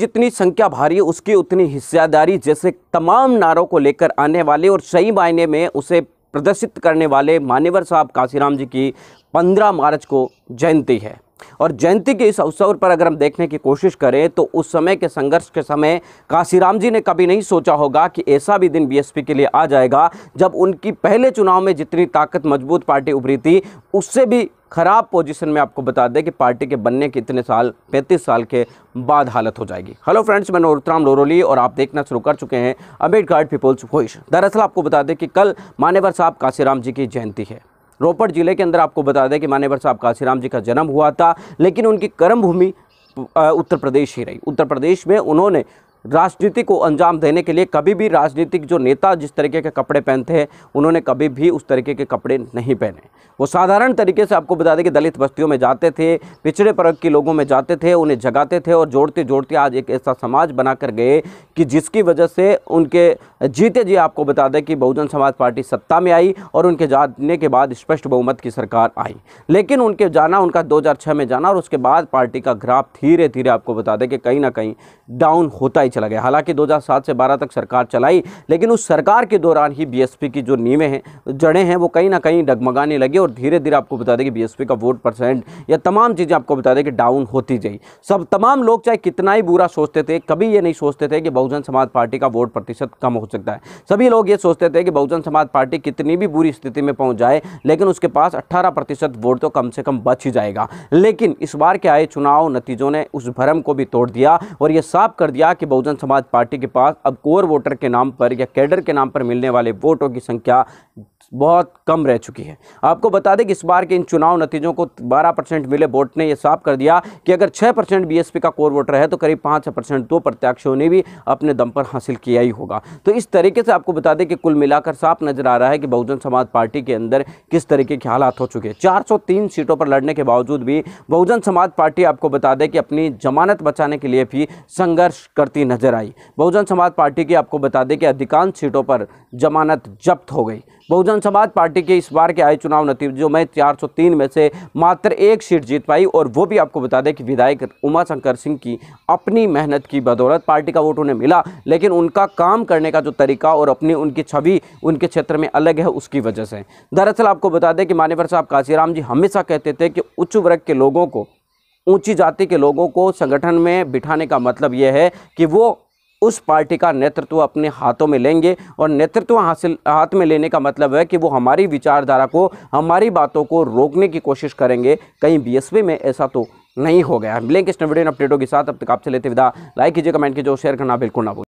जितनी संख्या भारी है उसकी उतनी हिस्सेदारी जैसे तमाम नारों को लेकर आने वाले और सही मायने में उसे प्रदर्शित करने वाले मान्यवर साहब काशीराम जी की 15 मार्च को जयंती है और जयंती के इस अवसर पर अगर हम देखने की कोशिश करें तो उस समय के संघर्ष के समय काशीराम जी ने कभी नहीं सोचा होगा कि ऐसा भी दिन बीएसपी के लिए आ जाएगा जब उनकी पहले चुनाव में जितनी ताकत मजबूत पार्टी उभरी थी उससे भी ख़राब पोजीशन में आपको बता दें कि पार्टी के बनने के इतने साल 35 साल के बाद हालत हो जाएगी हेलो फ्रेंड्स मैं नोरतराम लोरोली और आप देखना शुरू कर चुके हैं अम्बेड गार्ड पीपल्स वॉइस दरअसल आपको बता दें कि कल मानेवर साहब काशीराम जी की जयंती है रोपड़ जिले के अंदर आपको बता दें कि मानेवर साहब काशीराम जी का जन्म हुआ था लेकिन उनकी कर्म भूमि उत्तर प्रदेश ही रही उत्तर प्रदेश में उन्होंने राजनीति को अंजाम देने के लिए कभी भी राजनीतिक जो नेता जिस तरीके के कपड़े पहनते हैं उन्होंने कभी भी उस तरीके के कपड़े नहीं पहने वो साधारण तरीके से आपको बता दें कि दलित बस्तियों में जाते थे पिछड़े वर्ग के लोगों में जाते थे उन्हें जगाते थे और जोड़ते जोड़ते आज एक ऐसा समाज बनाकर गए कि जिसकी वजह से उनके जीते जी आपको बता दें कि बहुजन समाज पार्टी सत्ता में आई और उनके जाने के बाद स्पष्ट बहुमत की सरकार आई लेकिन उनके जाना उनका दो में जाना और उसके बाद पार्टी का ग्राफ धीरे धीरे आपको बता दें कि कहीं ना कहीं डाउन होता ही ही चला गया हालांकि 2007 से 12 तक सरकार चलाई लेकिन उस सरकार के दौरान ही बीएसपी की जो नीवे हैं जड़ें हैं वो कहीं ना कहीं डगमगाने लगे और धीरे धीरे आपको बता दें कि बीएसपी का वोट परसेंट या तमाम चीज़ें आपको बता दें कि डाउन होती जाई सब तमाम लोग चाहे कितना ही बुरा सोचते थे कभी ये नहीं सोचते थे कि बहुजन समाज पार्टी का वोट प्रतिशत कम हो सकता है सभी लोग ये सोचते थे कि बहुजन समाज पार्टी कितनी भी बुरी स्थिति में पहुँच जाए लेकिन उसके पास अट्ठारह वोट तो कम से कम बच ही जाएगा लेकिन इस बार के आए चुनाव नतीजों ने उस भरम को भी तोड़ दिया और ये साफ कर दिया कि बहुत बहुजन समाज पार्टी के पास अब कोर वोटर के नाम पर या कैडर के नाम पर मिलने वाले वोटों की संख्या बहुत कम रह चुकी है आपको बता दें कि इस बार के इन चुनाव नतीजों को 12 परसेंट मिले वोट ने यह साफ कर दिया कि अगर 6 परसेंट बी का कोर वोटर है तो करीब 5 परसेंट दो प्रत्याशियों ने भी अपने दम पर हासिल किया ही होगा तो इस तरीके से आपको बता दें कि कुल मिलाकर साफ नजर आ रहा है कि बहुजन समाज पार्टी के अंदर किस तरीके के हालात हो चुके हैं चार सीटों पर लड़ने के बावजूद भी बहुजन समाज पार्टी आपको बता दें कि अपनी जमानत बचाने के लिए भी संघर्ष करती नजर आई बहुजन समाज पार्टी की आपको बता दें कि अधिकांश सीटों पर जमानत जब्त हो गई बहुजन समाज पार्टी के इस बार के आए चुनाव नतीजों में 403 में से मात्र एक सीट जीत पाई और वो भी आपको बता दें कि विधायक उमा शंकर सिंह की अपनी मेहनत की बदौलत पार्टी का वोट उन्हें मिला लेकिन उनका काम करने का जो तरीका और अपनी उनकी छवि उनके क्षेत्र में अलग है उसकी वजह से दरअसल आपको बता दें कि मान्यवर साहब काशीराम जी हमेशा कहते थे कि उच्च वर्ग के लोगों को ऊंची जाति के लोगों को संगठन में बिठाने का मतलब यह है कि वो उस पार्टी का नेतृत्व अपने हाथों में लेंगे और नेतृत्व हासिल हाथ में लेने का मतलब है कि वो हमारी विचारधारा को हमारी बातों को रोकने की कोशिश करेंगे कहीं बीएसपी में ऐसा तो नहीं हो गया मिलेंगे इस वीडियो अपडेटों के साथ अब तक आपसे लेते विदा लाइक कीजिए कमेंट कीजिए शेयर करना बिल्कुल ना भूलें